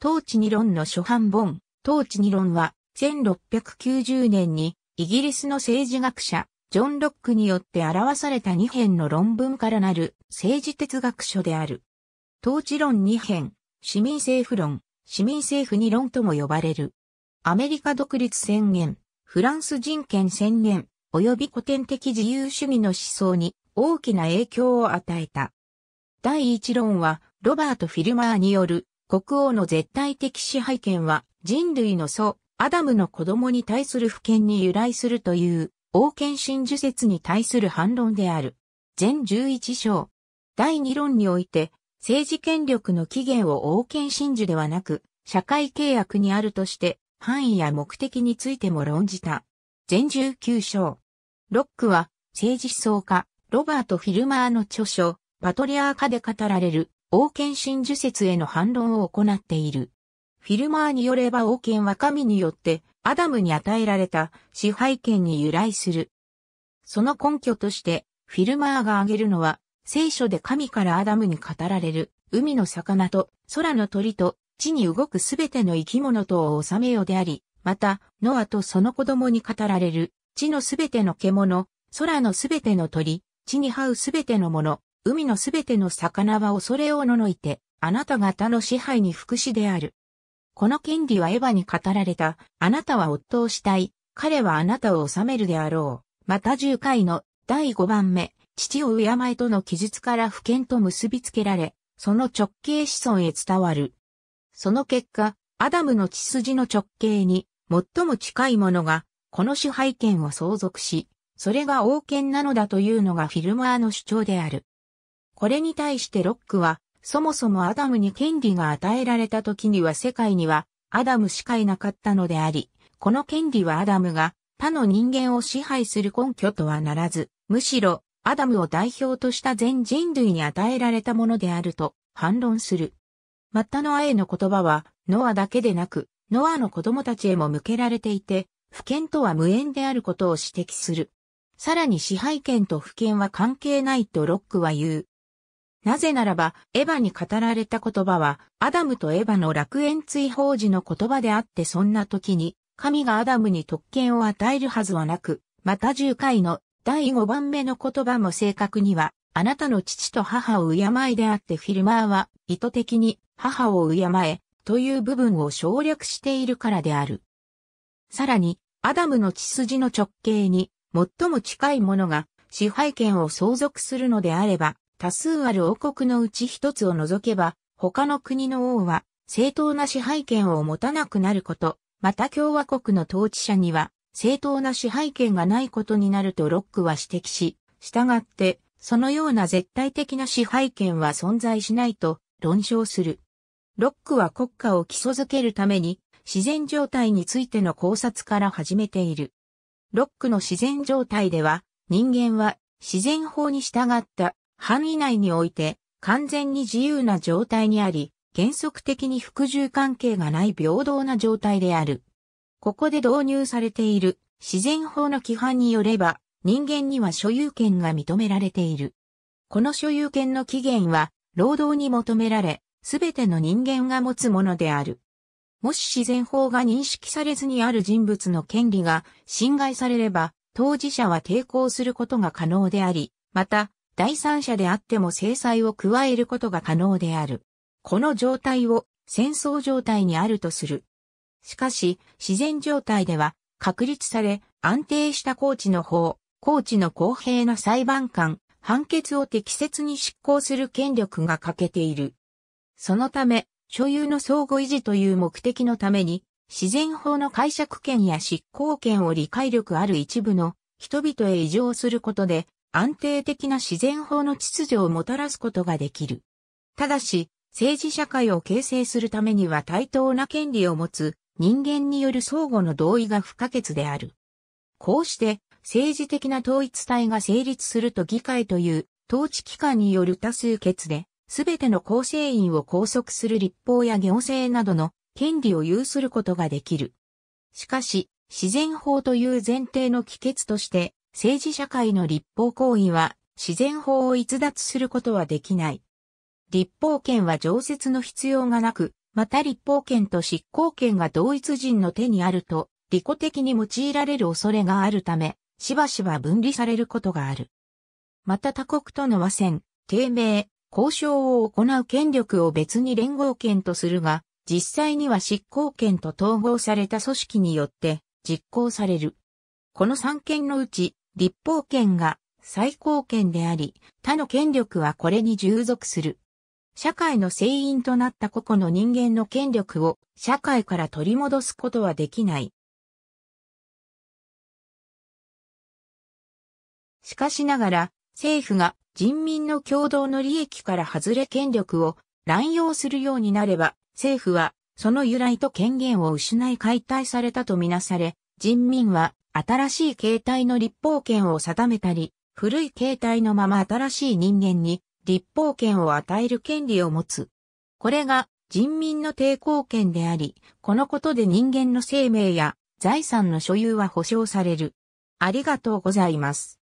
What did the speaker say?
統治二論の初版本、統治二論は、1690年に、イギリスの政治学者、ジョン・ロックによって表された2編の論文からなる政治哲学書である。統治論2編、市民政府論、市民政府2論とも呼ばれる。アメリカ独立宣言、フランス人権宣言、及び古典的自由主義の思想に大きな影響を与えた。第1論は、ロバート・フィルマーによる国王の絶対的支配権は人類の祖、アダムの子供に対する不権に由来するという、王権真珠説に対する反論である。全11章。第2論において、政治権力の起源を王権真珠ではなく、社会契約にあるとして、範囲や目的についても論じた。全19章。ロックは、政治思想家、ロバート・フィルマーの著書、パトリアーカで語られる、王権真珠説への反論を行っている。フィルマーによれば王権は神によってアダムに与えられた支配権に由来する。その根拠としてフィルマーが挙げるのは聖書で神からアダムに語られる海の魚と空の鳥と地に動くすべての生き物とを治めよであり、またノアとその子供に語られる地のすべての獣、空のすべての鳥、地に這うすべてのもの、海のすべての魚は恐れをののいて、あなた方の支配に福祉である。この権利はエヴァに語られた、あなたは夫をしたい、彼はあなたを治めるであろう。また十回の第5番目、父を敬えとの記述から不権と結びつけられ、その直系子孫へ伝わる。その結果、アダムの血筋の直系に最も近いものが、この支配権を相続し、それが王権なのだというのがフィルマーの主張である。これに対してロックは、そもそもアダムに権利が与えられた時には世界にはアダムしかいなかったのであり、この権利はアダムが他の人間を支配する根拠とはならず、むしろアダムを代表とした全人類に与えられたものであると反論する。マッタノアへの言葉は、ノアだけでなく、ノアの子供たちへも向けられていて、不権とは無縁であることを指摘する。さらに支配権と不権は関係ないとロックは言う。なぜならば、エヴァに語られた言葉は、アダムとエヴァの楽園追放時の言葉であってそんな時に、神がアダムに特権を与えるはずはなく、また10回の第5番目の言葉も正確には、あなたの父と母を敬いであってフィルマーは意図的に母を敬えという部分を省略しているからである。さらに、アダムの血筋の直径に最も近いものが支配権を相続するのであれば、多数ある王国のうち一つを除けば、他の国の王は正当な支配権を持たなくなること、また共和国の統治者には正当な支配権がないことになるとロックは指摘し、従って、そのような絶対的な支配権は存在しないと論証する。ロックは国家を基礎づけるために自然状態についての考察から始めている。ロックの自然状態では人間は自然法に従った範囲内において完全に自由な状態にあり、原則的に服従関係がない平等な状態である。ここで導入されている自然法の規範によれば、人間には所有権が認められている。この所有権の起源は、労働に求められ、すべての人間が持つものである。もし自然法が認識されずにある人物の権利が侵害されれば、当事者は抵抗することが可能であり、また、第三者であっても制裁を加えることが可能である。この状態を戦争状態にあるとする。しかし、自然状態では、確立され、安定した高知の法、高知の公平な裁判官、判決を適切に執行する権力が欠けている。そのため、所有の相互維持という目的のために、自然法の解釈権や執行権を理解力ある一部の人々へ移譲することで、安定的な自然法の秩序をもたらすことができる。ただし、政治社会を形成するためには対等な権利を持つ人間による相互の同意が不可欠である。こうして政治的な統一体が成立すると議会という統治機関による多数決で、すべての構成員を拘束する立法や行政などの権利を有することができる。しかし、自然法という前提の帰結として、政治社会の立法行為は自然法を逸脱することはできない。立法権は常設の必要がなく、また立法権と執行権が同一人の手にあると、利己的に用いられる恐れがあるため、しばしば分離されることがある。また他国との和戦、低迷、交渉を行う権力を別に連合権とするが、実際には執行権と統合された組織によって実行される。この三権のうち、立法権が最高権であり、他の権力はこれに従属する。社会の成因となった個々の人間の権力を社会から取り戻すことはできない。しかしながら、政府が人民の共同の利益から外れ権力を乱用するようになれば、政府はその由来と権限を失い解体されたとみなされ、人民は新しい形態の立法権を定めたり、古い形態のまま新しい人間に立法権を与える権利を持つ。これが人民の抵抗権であり、このことで人間の生命や財産の所有は保障される。ありがとうございます。